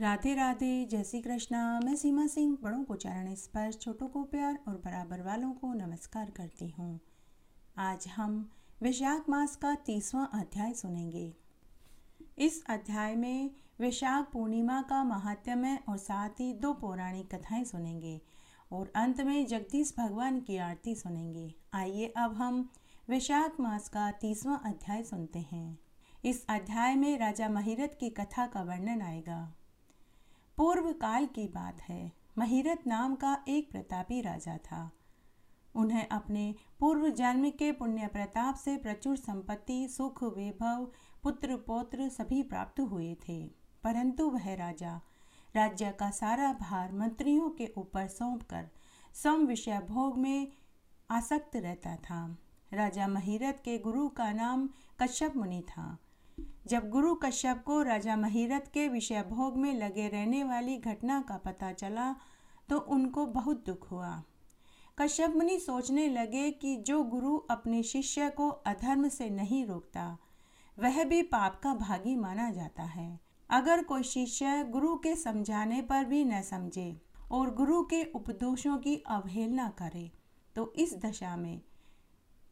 राधे राधे जय श्री कृष्णा मैं सीमा सिंह बड़ों को चरण स्पर्श छोटों को प्यार और बराबर वालों को नमस्कार करती हूँ आज हम विशाख मास का तीसवा अध्याय सुनेंगे इस अध्याय में विशाख पूर्णिमा का महात्म्य और साथ ही दो पौराणिक कथाएं सुनेंगे और अंत में जगदीश भगवान की आरती सुनेंगे आइए अब हम विशाख मास का तीसवा अध्याय सुनते हैं इस अध्याय में राजा महिरथ की कथा का वर्णन आएगा पूर्व काल की बात है महीरथ नाम का एक प्रतापी राजा था उन्हें अपने पूर्व जन्म के पुण्य प्रताप से प्रचुर संपत्ति सुख वैभव पुत्र पौत्र सभी प्राप्त हुए थे परंतु वह राजा राज्य का सारा भार मंत्रियों के ऊपर सौंप कर सम विषय भोग में आसक्त रहता था राजा महीरथ के गुरु का नाम कश्यप मुनि था जब गुरु कश्यप को राजा महीरथ के विषय भोग में लगे रहने वाली घटना का पता चला तो उनको बहुत दुख हुआ कश्यप मुनि सोचने लगे कि जो गुरु अपने शिष्य को अधर्म से नहीं रोकता वह भी पाप का भागी माना जाता है अगर कोई शिष्य गुरु के समझाने पर भी न समझे और गुरु के उपदोषों की अवहेलना करे तो इस दशा में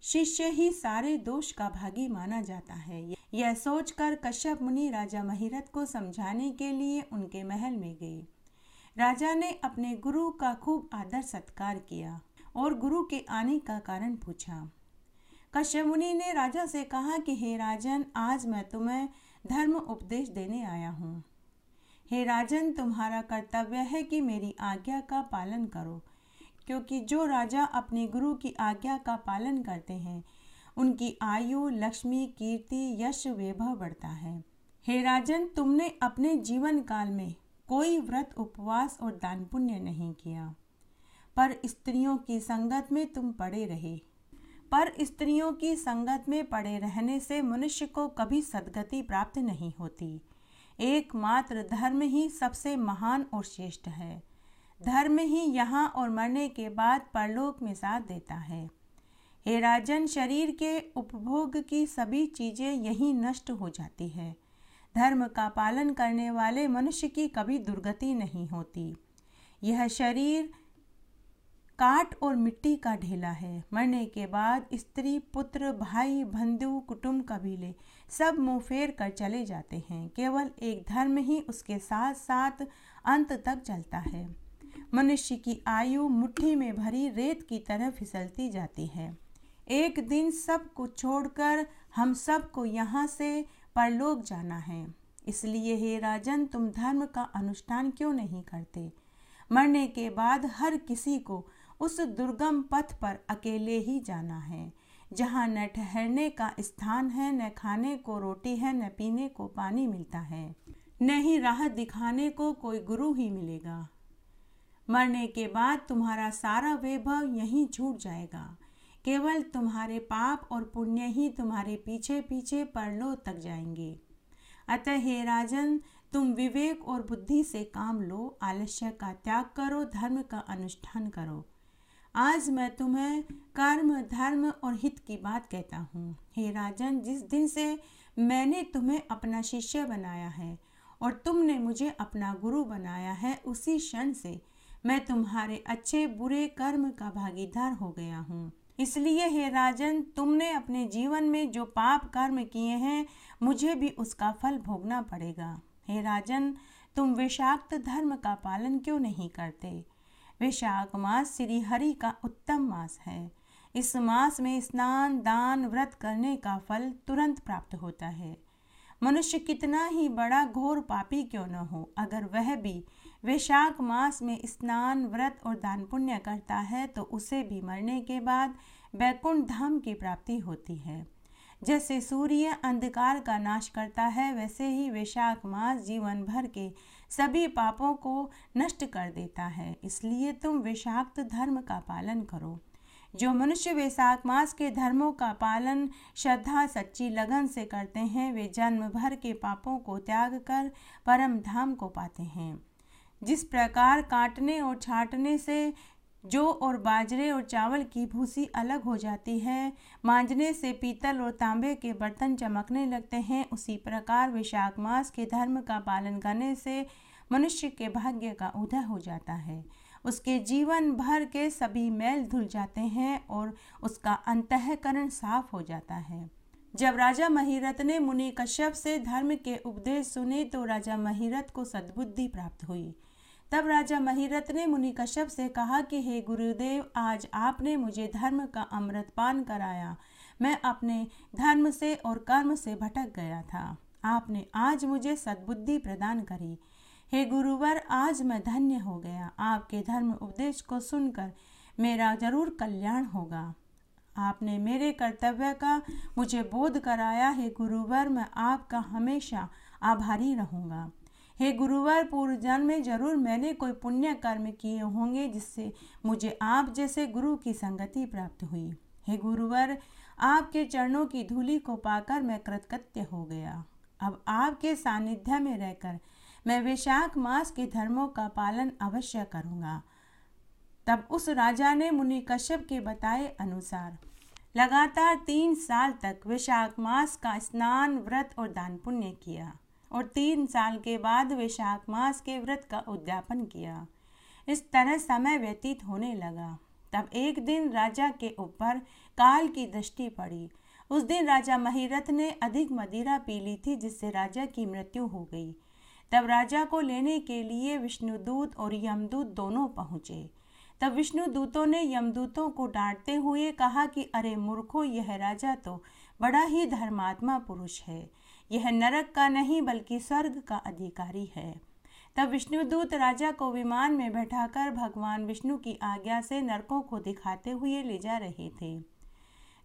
शिष्य ही सारे दोष का भागी माना जाता है यह सोचकर कश्यप मुनि राजा महिरथ को समझाने के लिए उनके महल में गए राजा ने अपने गुरु का खूब आदर सत्कार किया और गुरु के आने का कारण पूछा कश्यप मुनि ने राजा से कहा कि हे राजन आज मैं तुम्हें धर्म उपदेश देने आया हूँ हे राजन तुम्हारा कर्तव्य है कि मेरी आज्ञा का पालन करो क्योंकि जो राजा अपने गुरु की आज्ञा का पालन करते हैं उनकी आयु लक्ष्मी कीर्ति यश वैभव बढ़ता है हे राजन तुमने अपने जीवन काल में कोई व्रत उपवास और दान पुण्य नहीं किया पर स्त्रियों की संगत में तुम पड़े रहे पर स्त्रियों की संगत में पड़े रहने से मनुष्य को कभी सदगति प्राप्त नहीं होती एकमात्र धर्म ही सबसे महान और श्रेष्ठ है धर्म ही यहाँ और मरने के बाद परलोक में साथ देता है हे राजन शरीर के उपभोग की सभी चीज़ें यहीं नष्ट हो जाती है धर्म का पालन करने वाले मनुष्य की कभी दुर्गति नहीं होती यह शरीर काट और मिट्टी का ढेला है मरने के बाद स्त्री पुत्र भाई बंधु कुटुंब कबीले सब मुँह फेर कर चले जाते हैं केवल एक धर्म ही उसके साथ साथ अंत तक चलता है मनुष्य की आयु मुट्ठी में भरी रेत की तरह फिसलती जाती है एक दिन सब कुछ छोड़कर हम सब को यहाँ से परलोक जाना है इसलिए हे राजन तुम धर्म का अनुष्ठान क्यों नहीं करते मरने के बाद हर किसी को उस दुर्गम पथ पर अकेले ही जाना है जहाँ न ठहरने का स्थान है न खाने को रोटी है न पीने को पानी मिलता है न ही राह दिखाने को कोई गुरु ही मिलेगा मरने के बाद तुम्हारा सारा वैभव यहीं छूट जाएगा केवल तुम्हारे पाप और पुण्य ही तुम्हारे पीछे पीछे परलो तक जाएंगे अतः हे राजन तुम विवेक और बुद्धि से काम लो आलस्य का त्याग करो धर्म का अनुष्ठान करो आज मैं तुम्हें कर्म धर्म और हित की बात कहता हूँ हे राजन जिस दिन से मैंने तुम्हें अपना शिष्य बनाया है और तुमने मुझे अपना गुरु बनाया है उसी क्षण से मैं तुम्हारे अच्छे बुरे कर्म का भागीदार हो गया हूँ इसलिए हे राजन तुमने अपने जीवन में जो पाप कर्म किए हैं मुझे भी उसका फल भोगना पड़ेगा हे राजन तुम विषाक्त धर्म का पालन क्यों नहीं करते विशाख मास श्री हरि का उत्तम मास है इस मास में स्नान दान व्रत करने का फल तुरंत प्राप्त होता है मनुष्य कितना ही बड़ा घोर पापी क्यों न हो अगर वह भी वैशाख मास में स्नान व्रत और दान पुण्य करता है तो उसे भी मरने के बाद वैकुंठ धाम की प्राप्ति होती है जैसे सूर्य अंधकार का नाश करता है वैसे ही वैशाख मास जीवन भर के सभी पापों को नष्ट कर देता है इसलिए तुम वैशाख धर्म का पालन करो जो मनुष्य वैशाख मास के धर्मों का पालन श्रद्धा सच्ची लगन से करते हैं वे जन्म भर के पापों को त्याग कर परम धाम को पाते हैं जिस प्रकार काटने और छाटने से जौ और बाजरे और चावल की भूसी अलग हो जाती है मांजने से पीतल और तांबे के बर्तन चमकने लगते हैं उसी प्रकार वैशाख मास के धर्म का पालन करने से मनुष्य के भाग्य का उदय हो जाता है उसके जीवन भर के सभी मैल धुल जाते हैं और उसका अंतकरण साफ हो जाता है जब राजा महीरथ ने मुनि कश्यप से धर्म के उपदेश सुने तो राजा महीरथ को सद्बुद्धि प्राप्त हुई तब राजा महीरथ ने मुनि कश्यप से कहा कि हे गुरुदेव आज आपने मुझे धर्म का अमृत पान कराया मैं अपने धर्म से और कर्म से भटक गया था आपने आज मुझे सद्बुद्धि प्रदान करी हे गुरुवर आज मैं धन्य हो गया आपके धर्म उपदेश को सुनकर मेरा जरूर कल्याण होगा आपने मेरे कर्तव्य का मुझे बोध कराया हे गुरुवर मैं आपका हमेशा आभारी रहूँगा हे गुरुवर पूर्व जन्म में जरूर मैंने कोई पुण्य कर्म किए होंगे जिससे मुझे आप जैसे गुरु की संगति प्राप्त हुई हे गुरुवर आपके चरणों की धूली को पाकर मैं कृतकृत्य हो गया अब आपके सानिध्य में रहकर मैं वैशाख मास के धर्मों का पालन अवश्य करूँगा तब उस राजा ने मुनि कश्यप के बताए अनुसार लगातार तीन साल तक वैशाख मास का स्नान व्रत और दान पुण्य किया और तीन साल के बाद वैशाख मास के व्रत का उद्यापन किया इस तरह समय व्यतीत होने लगा तब एक दिन राजा के ऊपर काल की दृष्टि पड़ी उस दिन राजा महीरथ ने अधिक मदिरा पी ली थी जिससे राजा की मृत्यु हो गई तब राजा को लेने के लिए विष्णुदूत और यमदूत दोनों पहुँचे तब विष्णु दूतों ने यमदूतों को डांटते हुए कहा कि अरे मूर्खो यह राजा तो बड़ा ही धर्मात्मा पुरुष है यह नरक का नहीं बल्कि स्वर्ग का अधिकारी है तब विष्णुदूत राजा को विमान में बैठाकर भगवान विष्णु की आज्ञा से नरकों को दिखाते हुए ले जा रहे थे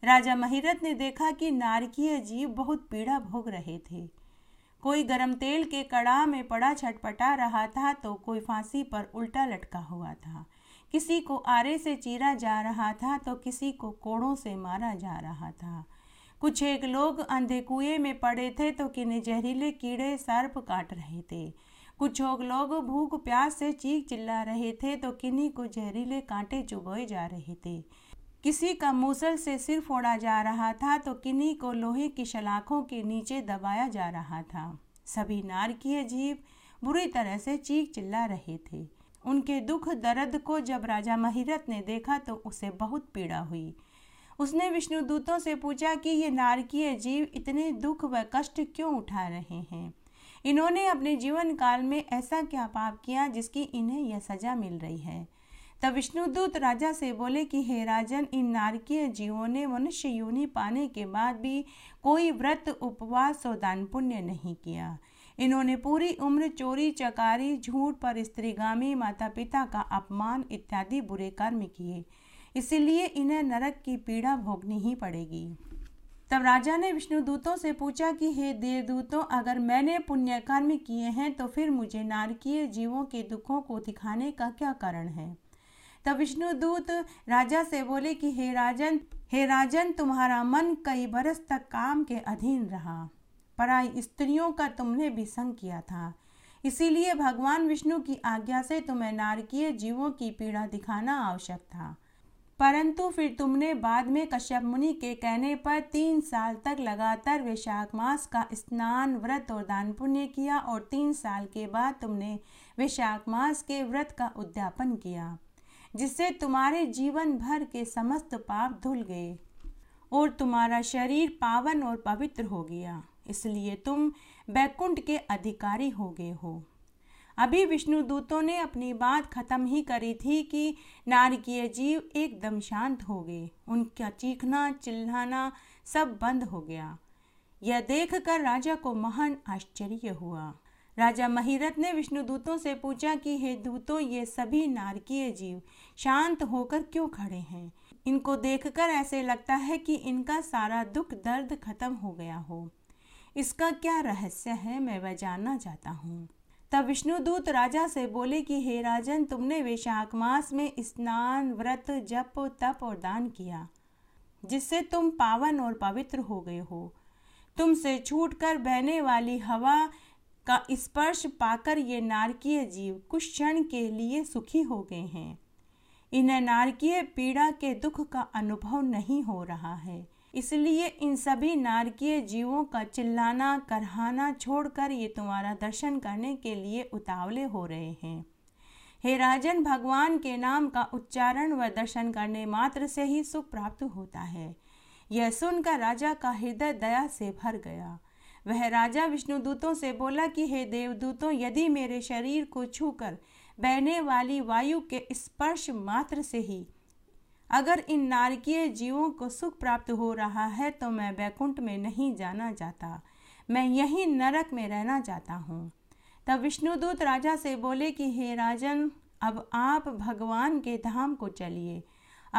राजा महिरथ ने देखा कि नारकीय जीव बहुत पीड़ा भोग रहे थे कोई गरम तेल के कड़ा में पड़ा छटपटा रहा था तो कोई फांसी पर उल्टा लटका हुआ था किसी को आरे से चीरा जा रहा था तो किसी को कोड़ों से मारा जा रहा था कुछ एक लोग अंधे कुएं में पड़े थे तो किन्हीं जहरीले कीड़े सर्प काट रहे थे कुछ लोग भूख प्यास से चीख चिल्ला रहे थे तो किन्हीं को जहरीले कांटे चुभोए जा रहे थे किसी का मूसल से सिर फोड़ा जा रहा था तो किन्हीं को लोहे की शलाखों के नीचे दबाया जा रहा था सभी नारकीय जीव बुरी तरह से चीख चिल्ला रहे थे उनके दुख दर्द को जब राजा महिरथ ने देखा तो उसे बहुत पीड़ा हुई उसने विष्णु दूतों से पूछा कि ये नारकीय जीव इतने दुख व कष्ट क्यों उठा रहे हैं इन्होंने अपने जीवन काल में ऐसा क्या पाप किया जिसकी इन्हें यह सजा मिल रही है तब विष्णुदूत राजा से बोले कि हे राजन इन नारकीय जीवों ने मनुष्य योनि पाने के बाद भी कोई व्रत उपवास और दान पुण्य नहीं किया इन्होंने पूरी उम्र चोरी चकारी झूठ पर स्त्रीगामी माता पिता का अपमान इत्यादि बुरे कर्म किए इसीलिए इन्हें नरक की पीड़ा भोगनी ही पड़ेगी तब राजा ने विष्णुदूतों से पूछा कि हे देवदूतों अगर मैंने पुण्य कर्म किए हैं तो फिर मुझे नारकीय जीवों के दुखों को दिखाने का क्या कारण है तब विष्णुदूत राजा से बोले कि हे राजन हे राजन तुम्हारा मन कई बरस तक काम के अधीन रहा पराई स्त्रियों का तुमने भी संग किया था इसीलिए भगवान विष्णु की आज्ञा से तुम्हें नारकीय जीवों की पीड़ा दिखाना आवश्यक था परंतु फिर तुमने बाद में कश्यप मुनि के कहने पर तीन साल तक लगातार वैशाख मास का स्नान व्रत और दान पुण्य किया और तीन साल के बाद तुमने वैशाख मास के व्रत का उद्यापन किया जिससे तुम्हारे जीवन भर के समस्त पाप धुल गए और तुम्हारा शरीर पावन और पवित्र हो गया इसलिए तुम बैकुंठ के अधिकारी हो गए हो अभी विष्णु दूतों ने अपनी बात खत्म ही करी थी कि नारकीय जीव एकदम शांत हो गए उनका चीखना चिल्लाना सब बंद हो गया यह देखकर राजा को महान आश्चर्य हुआ राजा महीरथ ने विष्णु दूतों से पूछा कि हे दूतों ये सभी नारकीय जीव शांत होकर क्यों खड़े हैं इनको देखकर ऐसे लगता है कि इनका सारा दुख दर्द खत्म हो गया हो इसका क्या रहस्य है मैं वह जानना चाहता हूँ तब विष्णुदूत राजा से बोले कि हे राजन तुमने वैशाख मास में स्नान व्रत जप तप और दान किया जिससे तुम पावन और पवित्र हो गए हो तुमसे छूट कर बहने वाली हवा का स्पर्श पाकर ये नारकीय जीव कुछ क्षण के लिए सुखी हो गए हैं इन्हें नारकीय पीड़ा के दुख का अनुभव नहीं हो रहा है इसलिए इन सभी नारकीय जीवों का चिल्लाना करहाना छोड़कर ये तुम्हारा दर्शन करने के लिए उतावले हो रहे हैं हे राजन भगवान के नाम का उच्चारण व दर्शन करने मात्र से ही सुख प्राप्त होता है यह सुनकर राजा का हृदय दया से भर गया वह राजा विष्णुदूतों से बोला कि हे देवदूतों यदि मेरे शरीर को छूकर बहने वाली वायु के स्पर्श मात्र से ही अगर इन नारकीय जीवों को सुख प्राप्त हो रहा है तो मैं वैकुंठ में नहीं जाना चाहता मैं यहीं नरक में रहना चाहता हूँ तब विष्णुदूत राजा से बोले कि हे राजन अब आप भगवान के धाम को चलिए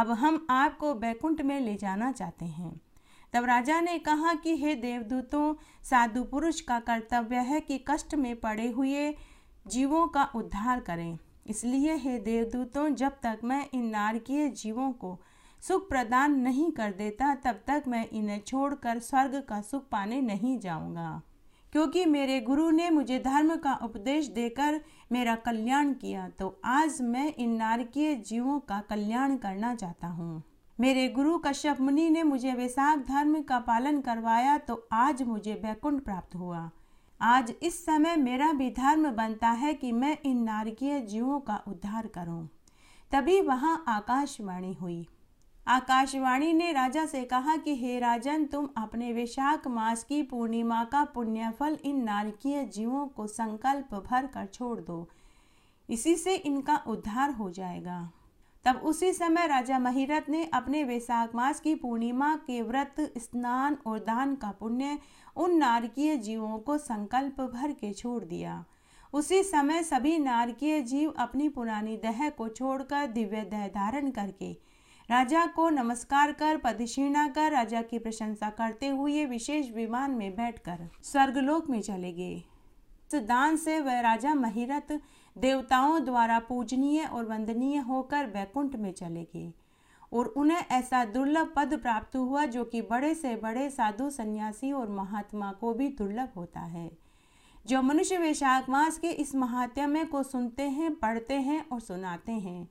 अब हम आपको बैकुंठ में ले जाना चाहते हैं तब राजा ने कहा कि हे देवदूतों साधु पुरुष का कर्तव्य है कि कष्ट में पड़े हुए जीवों का उद्धार करें इसलिए हे देवदूतों जब तक मैं इन नारकीय जीवों को सुख प्रदान नहीं कर देता तब तक मैं इन्हें छोड़कर स्वर्ग का सुख पाने नहीं जाऊंगा क्योंकि मेरे गुरु ने मुझे धर्म का उपदेश देकर मेरा कल्याण किया तो आज मैं इन नारकीय जीवों का कल्याण करना चाहता हूँ मेरे गुरु कश्यप मुनि ने मुझे वैसाख धर्म का पालन करवाया तो आज मुझे वैकुंठ प्राप्त हुआ आज इस समय मेरा भी धर्म बनता है कि मैं इन नारकीय जीवों का उद्धार करूं। तभी वहां आकाशवाणी हुई आकाशवाणी ने राजा से कहा कि हे राजन तुम अपने वैशाख मास की पूर्णिमा का पुण्यफल इन नारकीय जीवों को संकल्प भर कर छोड़ दो इसी से इनका उद्धार हो जाएगा तब उसी समय राजा महिरथ ने अपने वैशाख मास की पूर्णिमा के व्रत स्नान और दान का पुण्य उन नारकीय जीवों को संकल्प भर के छोड़ दिया उसी समय सभी नारकीय जीव अपनी पुरानी दह को छोड़कर दिव्य दह धारण करके राजा को नमस्कार कर पदक्षिणा कर राजा की प्रशंसा करते हुए विशेष विमान में बैठकर स्वर्गलोक में चले गए दान से वह राजा महिरथ देवताओं द्वारा पूजनीय और वंदनीय होकर वैकुंठ में चले गए और उन्हें ऐसा दुर्लभ पद प्राप्त हुआ जो कि बड़े से बड़े साधु सन्यासी और महात्मा को भी दुर्लभ होता है जो मनुष्य वैशाख मास के इस महात्म्य को सुनते हैं पढ़ते हैं और सुनाते हैं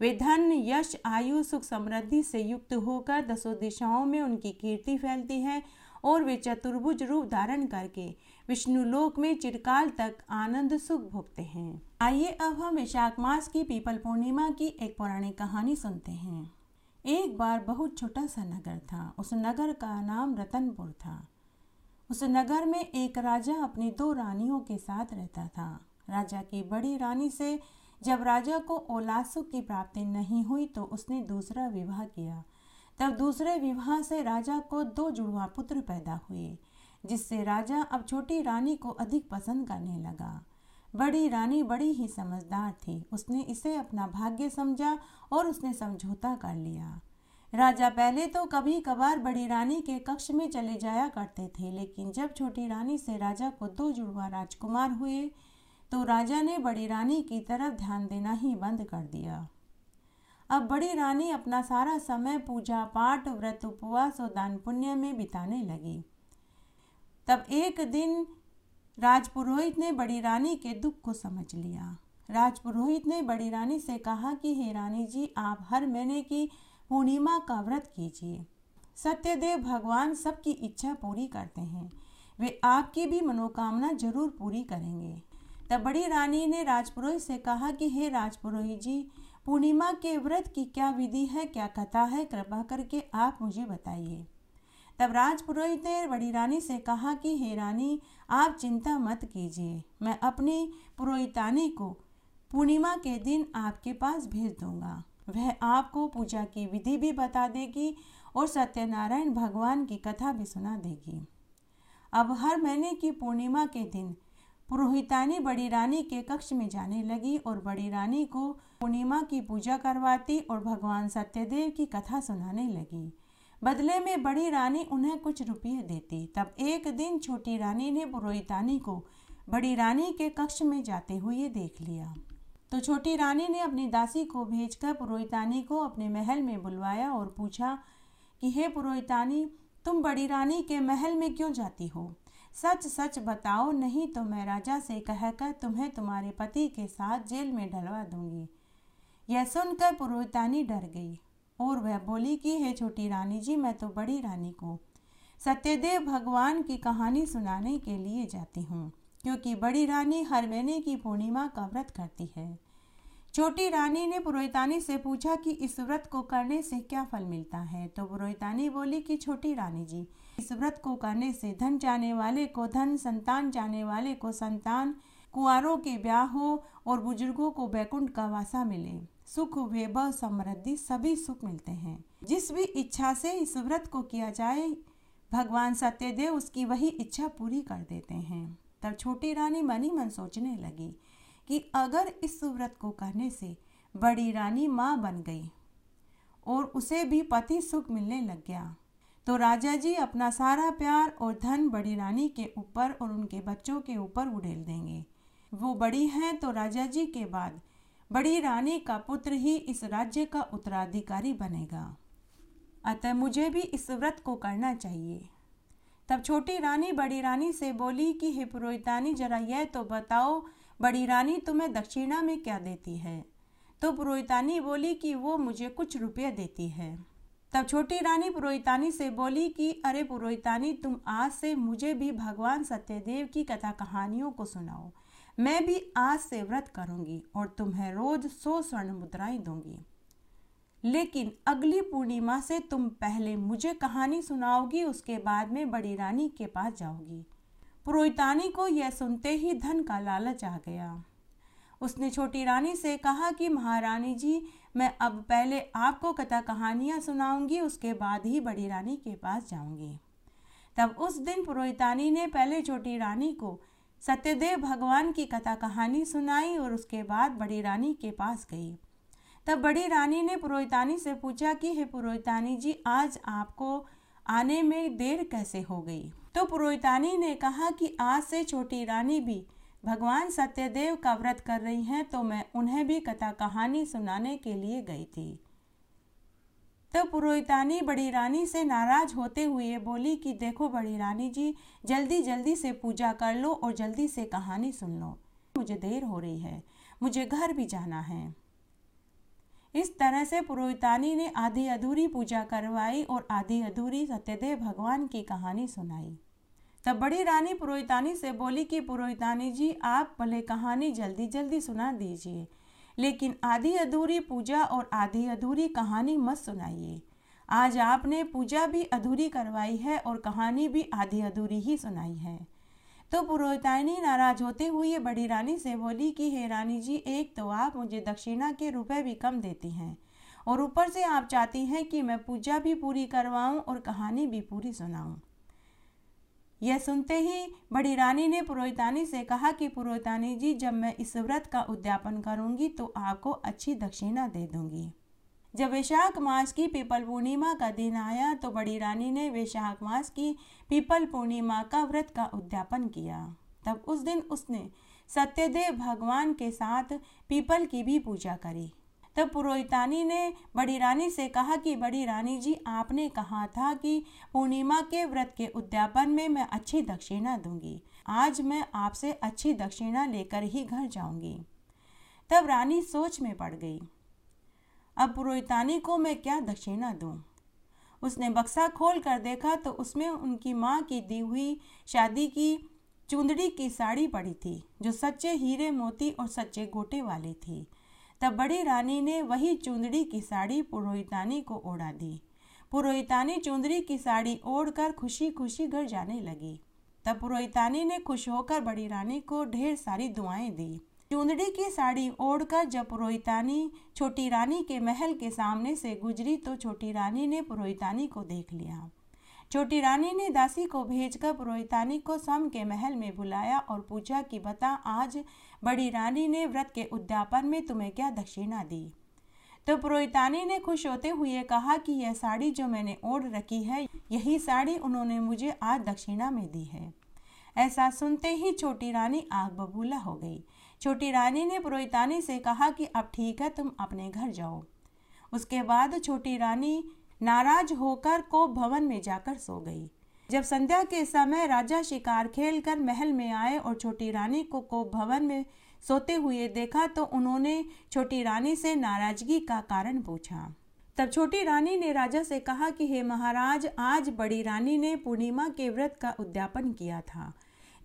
वे धन यश आयु सुख समृद्धि से युक्त होकर दसों दिशाओं में उनकी कीर्ति फैलती है और वे चतुर्भुज रूप धारण करके विष्णुलोक में चिरकाल तक आनंद सुख भोगते हैं आइए अब हम विशाख मास की पीपल पूर्णिमा की एक पौराणिक कहानी सुनते हैं एक बार बहुत छोटा सा नगर था उस नगर का नाम रतनपुर था उस नगर में एक राजा अपनी दो रानियों के साथ रहता था राजा की बड़ी रानी से जब राजा को औलासु की प्राप्ति नहीं हुई तो उसने दूसरा विवाह किया तब दूसरे विवाह से राजा को दो जुड़वा पुत्र पैदा हुए जिससे राजा अब छोटी रानी को अधिक पसंद करने लगा बड़ी रानी बड़ी ही समझदार थी उसने इसे अपना भाग्य समझा और उसने समझौता कर लिया राजा पहले तो कभी कभार बड़ी रानी के कक्ष में चले जाया करते थे लेकिन जब छोटी रानी से राजा को दो जुड़वा राजकुमार हुए तो राजा ने बड़ी रानी की तरफ ध्यान देना ही बंद कर दिया अब बड़ी रानी अपना सारा समय पूजा पाठ व्रत उपवास और दान पुण्य में बिताने लगी तब एक दिन राजपुरोहित ने बड़ी रानी के दुख को समझ लिया राजपुरोहित ने बड़ी रानी से कहा कि हे रानी जी आप हर महीने की पूर्णिमा का व्रत कीजिए सत्यदेव भगवान सबकी इच्छा पूरी करते हैं वे आपकी भी मनोकामना जरूर पूरी करेंगे तब बड़ी रानी ने राजपुरोहित से कहा कि हे राजपुरोहित जी पूर्णिमा के व्रत की क्या विधि है क्या कथा है कृपा करके आप मुझे बताइए तब राज पुरोहित ने बड़ी रानी से कहा कि हे रानी आप चिंता मत कीजिए मैं अपनी पुरोहितानी को पूर्णिमा के दिन आपके पास भेज दूंगा वह आपको पूजा की विधि भी बता देगी और सत्यनारायण भगवान की कथा भी सुना देगी अब हर महीने की पूर्णिमा के दिन पुरोहितानी बड़ी रानी के कक्ष में जाने लगी और बड़ी रानी को पूर्णिमा की पूजा करवाती और भगवान सत्यदेव की कथा सुनाने लगी बदले में बड़ी रानी उन्हें कुछ रुपये देती तब एक दिन छोटी रानी ने पुरोहितानी को बड़ी रानी के कक्ष में जाते हुए देख लिया तो छोटी रानी ने अपनी दासी को भेजकर पुरोहितानी को अपने महल में बुलवाया और पूछा कि हे पुरोहितानी तुम बड़ी रानी के महल में क्यों जाती हो सच सच बताओ नहीं तो मैं राजा से कहकर तुम्हें तुम्हारे पति के साथ जेल में ढलवा दूंगी यह सुनकर पुरोहितानी डर गई और वह बोली कि हे छोटी रानी जी मैं तो बड़ी रानी को सत्यदेव भगवान की कहानी सुनाने के लिए जाती हूँ क्योंकि बड़ी रानी हर महीने की पूर्णिमा का व्रत करती है छोटी रानी ने पुरोहितानी से पूछा कि इस व्रत को करने से क्या फल मिलता है तो पुरोहितानी बोली कि छोटी रानी जी इस व्रत को करने से धन जाने वाले को धन संतान जाने वाले को संतान कुआरों के ब्याह हो और बुजुर्गों को बैकुंठ का वासा मिले सुख वैभव समृद्धि सभी सुख मिलते हैं जिस भी इच्छा से इस व्रत को किया जाए भगवान सत्यदेव उसकी वही इच्छा पूरी कर देते हैं तब छोटी रानी मनी मन सोचने लगी कि अगर इस व्रत को करने से बड़ी रानी माँ बन गई और उसे भी पति सुख मिलने लग गया तो राजा जी अपना सारा प्यार और धन बड़ी रानी के ऊपर और उनके बच्चों के ऊपर उड़ेल देंगे वो बड़ी हैं तो राजा जी के बाद बड़ी रानी का पुत्र ही इस राज्य का उत्तराधिकारी बनेगा अतः मुझे भी इस व्रत को करना चाहिए तब छोटी रानी बड़ी रानी से बोली कि हे पुरोहितानी जरा यह तो बताओ बड़ी रानी तुम्हें दक्षिणा में क्या देती है तो पुरोहितानी बोली कि वो मुझे कुछ रुपये देती है तब छोटी रानी पुरोहितानी से बोली कि अरे पुरोहितानी तुम आज से मुझे भी भगवान सत्यदेव की कथा कहानियों को सुनाओ मैं भी आज से व्रत करूंगी और तुम्हें रोज सौ स्वर्ण मुद्राएं दूंगी लेकिन अगली पूर्णिमा से तुम पहले मुझे कहानी सुनाओगी उसके बाद में बड़ी रानी के पास जाओगी पुरोहितानी को यह सुनते ही धन का लालच आ गया उसने छोटी रानी से कहा कि महारानी जी मैं अब पहले आपको कथा कहानियाँ सुनाऊंगी उसके बाद ही बड़ी रानी के पास जाऊंगी तब उस दिन पुरोहितानी ने पहले छोटी रानी को सत्यदेव भगवान की कथा कहानी सुनाई और उसके बाद बड़ी रानी के पास गई तब बड़ी रानी ने पुरोहितानी से पूछा कि हे पुरोहितानी जी आज आपको आने में देर कैसे हो गई तो पुरोहितानी ने कहा कि आज से छोटी रानी भी भगवान सत्यदेव का व्रत कर रही हैं तो मैं उन्हें भी कथा कहानी सुनाने के लिए गई थी तो पुरोहितानी बड़ी रानी से नाराज होते हुए बोली कि देखो बड़ी रानी जी जल्दी जल्दी से पूजा कर लो और जल्दी से कहानी सुन लो मुझे देर हो रही है मुझे घर भी जाना है इस तरह से पुरोहितानी ने आधी अधूरी पूजा करवाई और आधी अधूरी सत्यदेव भगवान की कहानी सुनाई तब बड़ी रानी पुरोहितानी से बोली कि पुरोहितानी जी आप भले कहानी जल्दी जल्दी सुना दीजिए लेकिन आधी अधूरी पूजा और आधी अधूरी कहानी मत सुनाइए आज आपने पूजा भी अधूरी करवाई है और कहानी भी आधी अधूरी ही सुनाई है तो पुरोहितानी नाराज होते हुए बड़ी रानी से बोली कि हे रानी जी एक तो आप मुझे दक्षिणा के रुपए भी कम देती हैं और ऊपर से आप चाहती हैं कि मैं पूजा भी पूरी करवाऊं और कहानी भी पूरी सुनाऊं यह सुनते ही बड़ी रानी ने पुरोहितानी से कहा कि पुरोहितानी जी जब मैं इस व्रत का उद्यापन करूंगी तो आपको अच्छी दक्षिणा दे दूंगी जब वैशाख मास की पीपल पूर्णिमा का दिन आया तो बड़ी रानी ने वैशाख मास की पीपल पूर्णिमा का व्रत का उद्यापन किया तब उस दिन उसने सत्यदेव भगवान के साथ पीपल की भी पूजा करी तब पुरोहितानी ने बड़ी रानी से कहा कि बड़ी रानी जी आपने कहा था कि पूर्णिमा के व्रत के उद्यापन में मैं अच्छी दक्षिणा दूंगी आज मैं आपसे अच्छी दक्षिणा लेकर ही घर जाऊंगी तब रानी सोच में पड़ गई अब पुरोहितानी को मैं क्या दक्षिणा दूं? उसने बक्सा खोल कर देखा तो उसमें उनकी माँ की दी हुई शादी की चुंदड़ी की साड़ी पड़ी थी जो सच्चे हीरे मोती और सच्चे गोटे वाली थी तब बड़ी रानी ने वही चुंदड़ी की साड़ी पुरोहितानी को ओढ़ा दी पुरोहितानी चुंदड़ी की साड़ी ओढ़कर खुशी खुशी घर जाने लगी तब पुरोहितानी ने खुश होकर बड़ी रानी को ढेर सारी दुआएं दी चुंदड़ी की साड़ी ओढ़कर जब पुरोहितानी छोटी रानी के महल के सामने से गुजरी तो छोटी रानी ने पुरोहितानी को देख लिया छोटी रानी ने दासी को भेजकर पुरोहितानी को सम के महल में बुलाया और पूछा कि बता आज बड़ी रानी ने व्रत के उद्यापन में तुम्हें क्या दक्षिणा दी तो पुरोहितानी ने खुश होते हुए कहा कि यह साड़ी जो मैंने ओढ़ रखी है यही साड़ी उन्होंने मुझे आज दक्षिणा में दी है ऐसा सुनते ही छोटी रानी आग बबूला हो गई छोटी रानी ने पुरोहितानी से कहा कि अब ठीक है तुम अपने घर जाओ उसके बाद छोटी रानी नाराज होकर को भवन में जाकर सो गई जब संध्या के समय राजा शिकार खेल कर महल में आए और छोटी रानी को को भवन में सोते हुए देखा तो उन्होंने छोटी रानी से नाराजगी का कारण पूछा तब छोटी रानी ने राजा से कहा कि हे महाराज आज बड़ी रानी ने पूर्णिमा के व्रत का उद्यापन किया था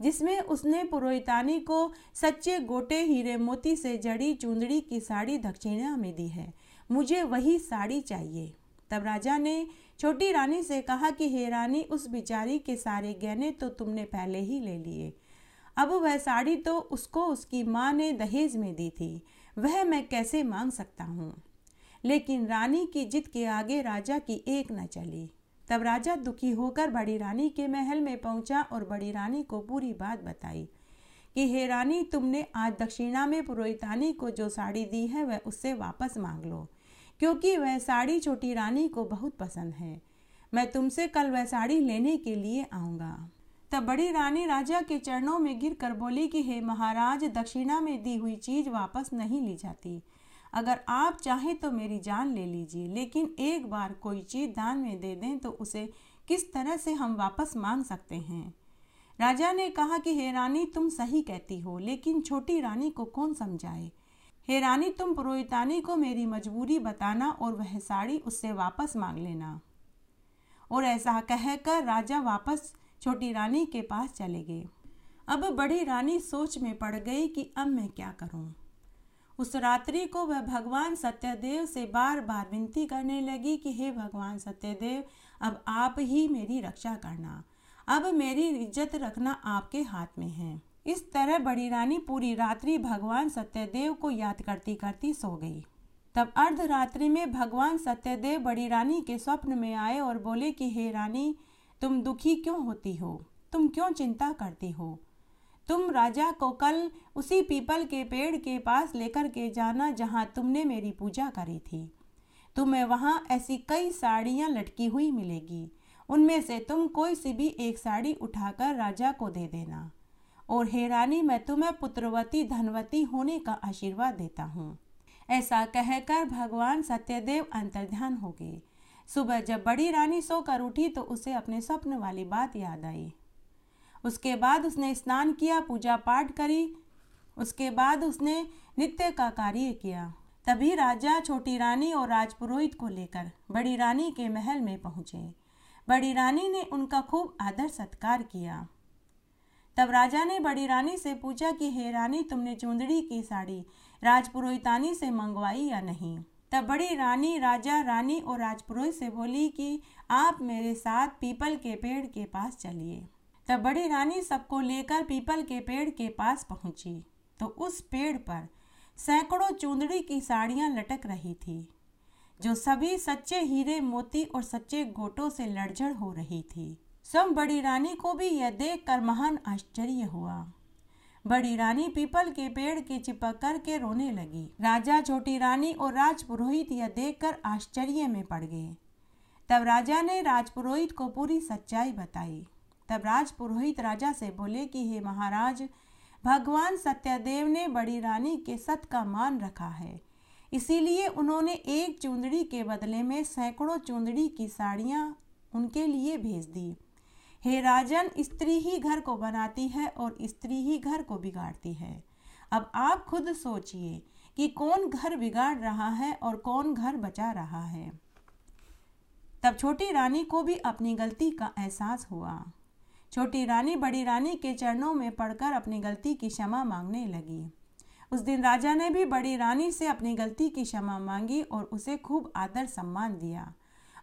जिसमें उसने पुरोहितानी को सच्चे गोटे हीरे मोती से जड़ी चुंदड़ी की साड़ी दक्षिणा में दी है मुझे वही साड़ी चाहिए तब राजा ने छोटी रानी से कहा कि हे रानी उस बिचारी के सारे गहने तो तुमने पहले ही ले लिए अब वह साड़ी तो उसको उसकी माँ ने दहेज में दी थी वह मैं कैसे मांग सकता हूँ लेकिन रानी की जिद के आगे राजा की एक न चली तब राजा दुखी होकर बड़ी रानी के महल में पहुंचा और बड़ी रानी को पूरी बात बताई कि हे रानी तुमने आज दक्षिणा में पुरोहितानी को जो साड़ी दी है वह उससे वापस मांग लो क्योंकि वह साड़ी छोटी रानी को बहुत पसंद है मैं तुमसे कल वह साड़ी लेने के लिए आऊँगा तब बड़ी रानी राजा के चरणों में गिर कर बोली कि हे महाराज दक्षिणा में दी हुई चीज़ वापस नहीं ली जाती अगर आप चाहें तो मेरी जान ले लीजिए लेकिन एक बार कोई चीज़ दान में दे दें तो उसे किस तरह से हम वापस मांग सकते हैं राजा ने कहा कि हे रानी तुम सही कहती हो लेकिन छोटी रानी को कौन समझाए हे रानी तुम पुरोहितानी को मेरी मजबूरी बताना और वह साड़ी उससे वापस मांग लेना और ऐसा कहकर राजा वापस छोटी रानी के पास चले गए अब बड़ी रानी सोच में पड़ गई कि अब मैं क्या करूं। उस रात्रि को वह भगवान सत्यदेव से बार बार विनती करने लगी कि हे भगवान सत्यदेव अब आप ही मेरी रक्षा करना अब मेरी इज्जत रखना आपके हाथ में है इस तरह बड़ी रानी पूरी रात्रि भगवान सत्यदेव को याद करती करती सो गई तब अर्धरात्रि में भगवान सत्यदेव बड़ी रानी के स्वप्न में आए और बोले कि हे रानी तुम दुखी क्यों होती हो तुम क्यों चिंता करती हो तुम राजा को कल उसी पीपल के पेड़ के पास लेकर के जाना जहाँ तुमने मेरी पूजा करी थी तुम्हें वहाँ ऐसी कई साड़ियाँ लटकी हुई मिलेगी उनमें से तुम कोई सी भी एक साड़ी उठाकर राजा को दे देना और हे रानी मैं तुम्हें पुत्रवती धनवती होने का आशीर्वाद देता हूँ ऐसा कहकर भगवान सत्यदेव अंतर्ध्यान हो गए सुबह जब बड़ी रानी सोकर उठी तो उसे अपने स्वप्न वाली बात याद आई उसके बाद उसने स्नान किया पूजा पाठ करी उसके बाद उसने नित्य का कार्य किया तभी राजा छोटी रानी और राजपुरोहित को लेकर बड़ी रानी के महल में पहुँचे बड़ी रानी ने उनका खूब आदर सत्कार किया तब राजा ने बड़ी रानी से पूछा कि हे रानी तुमने चुंदड़ी की साड़ी राजपुरोहितानी से मंगवाई या नहीं तब बड़ी रानी राजा रानी और राजपुरोहित से बोली कि आप मेरे साथ पीपल के पेड़ के पास चलिए तब बड़ी रानी सबको लेकर पीपल के पेड़ के पास पहुंची तो उस पेड़ पर सैकड़ों चुंदड़ी की साड़ियां लटक रही थी जो सभी सच्चे हीरे मोती और सच्चे गोटों से लड़झड़ हो रही थी सब बड़ी रानी को भी यह देख कर महान आश्चर्य हुआ बड़ी रानी पीपल के पेड़ के चिपक कर के रोने लगी राजा छोटी रानी और राजपुरोहित यह देख कर आश्चर्य में पड़ गए तब राजा ने राजपुरोहित को पूरी सच्चाई बताई तब राजपुरोहित राजा से बोले कि हे महाराज भगवान सत्यादेव ने बड़ी रानी के सत का मान रखा है इसीलिए उन्होंने एक चुंदड़ी के बदले में सैकड़ों चुंदड़ी की साड़ियाँ उनके लिए भेज दी हे राजन स्त्री ही घर को बनाती है और स्त्री ही घर को बिगाड़ती है अब आप खुद सोचिए कि कौन घर बिगाड़ रहा है और कौन घर बचा रहा है तब छोटी रानी को भी अपनी गलती का एहसास हुआ छोटी रानी बड़ी रानी के चरणों में पड़कर अपनी गलती की क्षमा मांगने लगी उस दिन राजा ने भी बड़ी रानी से अपनी गलती की क्षमा मांगी और उसे खूब आदर सम्मान दिया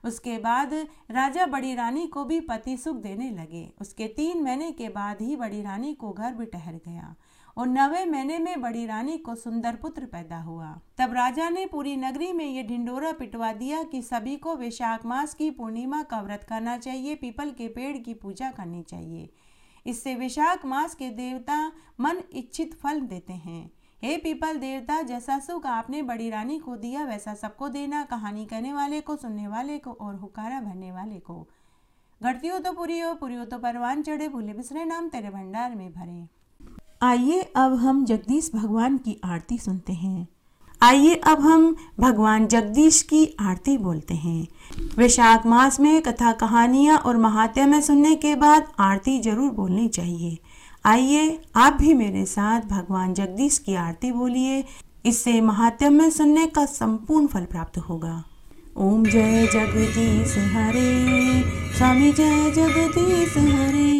उसके बाद राजा बड़ी रानी को भी पति सुख देने लगे उसके तीन महीने के बाद ही बड़ी रानी को घर भी ठहर गया और नवे महीने में बड़ी रानी को सुंदर पुत्र पैदा हुआ तब राजा ने पूरी नगरी में ये ढिंडोरा पिटवा दिया कि सभी को वैशाख मास की पूर्णिमा का व्रत करना चाहिए पीपल के पेड़ की पूजा करनी चाहिए इससे वैशाख मास के देवता मन इच्छित फल देते हैं हे पीपल देवता जैसा सुख आपने बड़ी रानी को दिया वैसा सबको देना कहानी कहने वाले को सुनने वाले को और हुकारा भरने वाले को घटती हो तो पूरी हो पूरी हो तो परवान चढ़े भूले बिसरे नाम तेरे भंडार में भरे आइए अब हम जगदीश भगवान की आरती सुनते हैं आइए अब हम भगवान जगदीश की आरती बोलते हैं वैशाख मास में कथा कहानियाँ और महात्या में सुनने के बाद आरती जरूर बोलनी चाहिए आइए आप भी मेरे साथ भगवान जगदीश की आरती बोलिए इससे महात्म्य सुनने का संपूर्ण फल प्राप्त होगा ओम जय जगदीश हरे स्वामी जय जगदीश हरे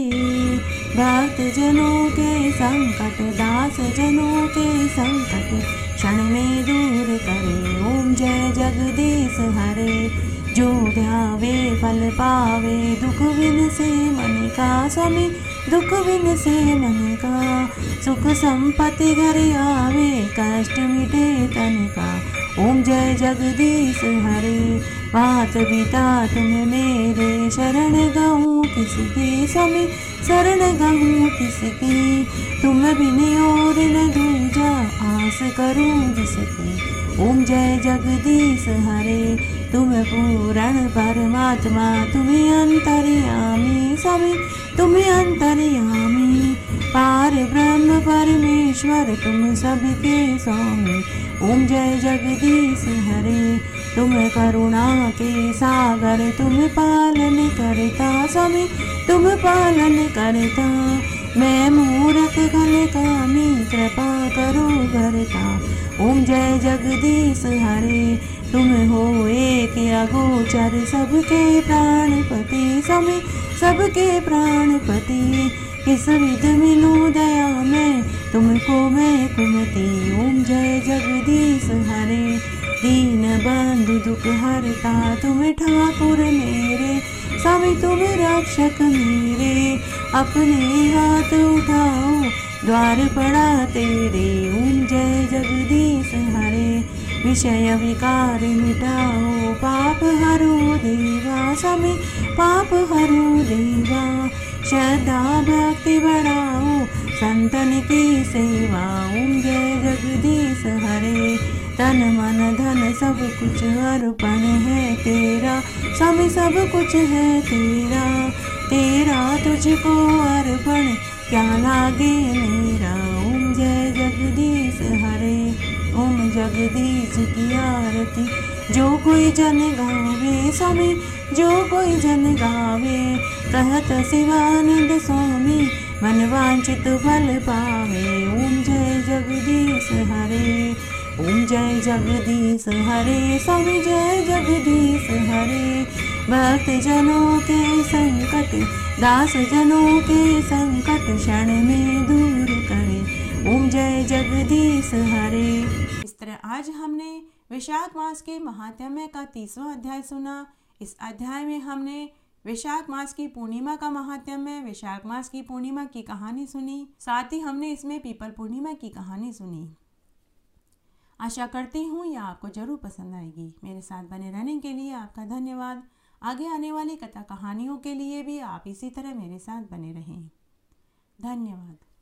भक्त जनों के संकट दास जनों के संकट क्षण में दूर करे ओम जय जगदीश हरे जो ध्यावे फल पावे दुख विन से मन का स्वामी दुख बिन से मन का सुख संपत्ति घर आवे कष्ट मिटे तन का ओम जय जगदीश हरे मात बिता तुम मेरे शरण गहूँ किसकी स्वामी शरण गहूँ किसकी तुम बिन और न दूजा आस करूँ जिसकी ओम जय जगदीश हरे तुम पूरण परमात्मा तुम्हें अंतर्यामी स्वामी तुम्हें अंतरयामी पार ब्रह्म परमेश्वर तुम सबके स्वामी ओम जय जगदीश हरे तुम करुणा के सागर तुम पालन करता स्वामी तुम पालन करता मैं मूरख घन कामी कृपा करो करता ओम जय जगदीश हरे तुम हो एक अगोचर सबके प्राणपति समय सबके प्राणपति किस विध मिलो दया मैं तुमको मैं कुमती ओम जय जगदीश हरे दीन बंधु दुख हरता तुम ठाकुर मेरे स्वामी तुम रक्षक मेरे अपने हाथ उठाओ द्वार पड़ा तेरे ओम जय जगदीश विषय विकार मिटाओ पाप हरो देवा समय पाप हरो देवा श्रद्धा भक्ति बढ़ाओ संतन की सेवा ओम जय जगदीश हरे तन मन धन सब कुछ अर्पण है तेरा समय सब कुछ है तेरा तेरा तुझको अर्पण क्या लागे मेरा ओम जय जगदीश ओम जगदीश की आरती जो कोई जन गावे स्वामी जो कोई जन गावे कहत शिवानंद स्वामी मन वांछित फल पावे ओम जय जगदीश हरे ओम जय जगदीश हरे स्वामी जय जगदीश हरे भक्त जनों के संकट दास जनों के संकट क्षण में दूर कर ओम जय जगदीश हरे इस तरह आज हमने विशाख मास के महात्म्य का तीसवा अध्याय सुना इस अध्याय में हमने विशाख मास की पूर्णिमा का महात्म्य विशाख मास की पूर्णिमा की कहानी सुनी साथ ही हमने इसमें पीपल पूर्णिमा की कहानी सुनी आशा करती हूँ यह आपको जरूर पसंद आएगी मेरे साथ बने रहने के लिए आपका धन्यवाद आगे आने वाली कथा कहानियों के लिए भी आप इसी तरह मेरे साथ बने रहें धन्यवाद